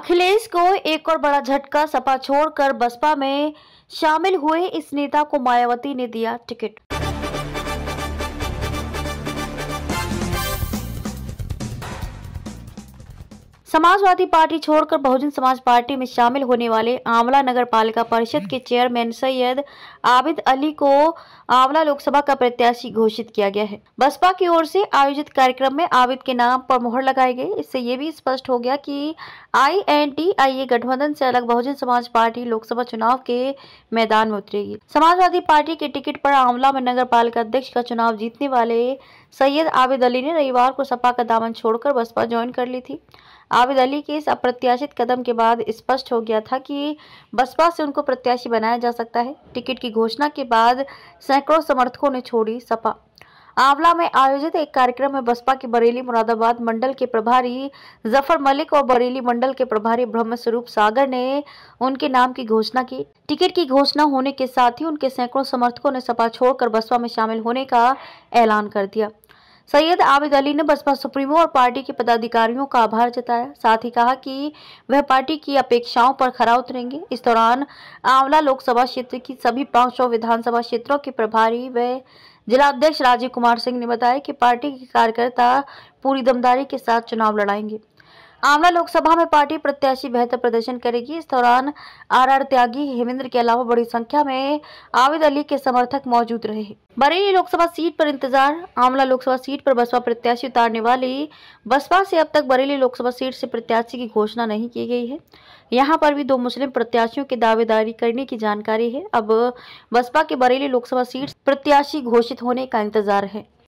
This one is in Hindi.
अखिलेश को एक और बड़ा झटका सपा छोड़कर बसपा में शामिल हुए इस नेता को मायावती ने दिया टिकट समाजवादी पार्टी छोड़कर बहुजन समाज पार्टी में शामिल होने वाले आंवला नगर पालिका परिषद के चेयरमैन सैयद आबिद अली को आंवला लोकसभा का प्रत्याशी घोषित किया गया है बसपा की ओर से आयोजित कार्यक्रम में आबिद के नाम पर मोहर लगाई गई इससे ये भी स्पष्ट हो गया कि आई एन टी आई ए गठबंधन से अलग बहुजन समाज पार्टी लोकसभा चुनाव के मैदान में उतरेगी समाजवादी पार्टी के टिकट पर आंवला में नगर पालिका अध्यक्ष का चुनाव जीतने वाले सैयद आबिद अली ने रविवार को सपा का दामन छोड़कर बसपा ज्वाइन कर ली थी आबिद अली के इस अप्रत्याशित कदम के बाद स्पष्ट हो गया था कि बसपा से उनको प्रत्याशी बनाया जा सकता है टिकट की घोषणा के बाद सैकड़ों समर्थकों ने छोड़ी सपा आंवला में आयोजित एक कार्यक्रम में बसपा के बरेली मुरादाबाद मंडल के प्रभारी जफर मलिक और बरेली मंडल के प्रभारी ब्रह्म स्वरूप सागर ने उनके नाम की घोषणा की टिकट की घोषणा होने के साथ ही उनके सैकड़ों समर्थकों ने सपा छोड़कर बसपा में शामिल होने का ऐलान कर दिया सैयद आबिद अली ने बसपा सुप्रीमो और पार्टी के पदाधिकारियों का आभार जताया साथ ही कहा कि वह पार्टी की अपेक्षाओं पर खरा उतरेंगे इस दौरान आंवला लोकसभा क्षेत्र की सभी पांचों विधानसभा क्षेत्रों के प्रभारी व जिलाध्यक्ष राजीव कुमार सिंह ने बताया कि पार्टी के कार्यकर्ता पूरी दमदारी के साथ चुनाव लड़ाएंगे आंवला लोकसभा में पार्टी प्रत्याशी बेहतर प्रदर्शन करेगी इस दौरान आर आर त्यागी हेमेंद्र के अलावा बड़ी संख्या में आविद अली के समर्थक मौजूद रहे बरेली लोकसभा सीट पर इंतजार आंवला लोकसभा सीट पर बसपा प्रत्याशी उतारने वाली बसपा से अब तक बरेली लोकसभा सीट से प्रत्याशी की घोषणा नहीं की गई है यहाँ पर भी दो मुस्लिम प्रत्याशियों की दावेदारी करने की जानकारी है अब बसपा के बरेली लोकसभा सीट प्रत्याशी घोषित होने का इंतजार है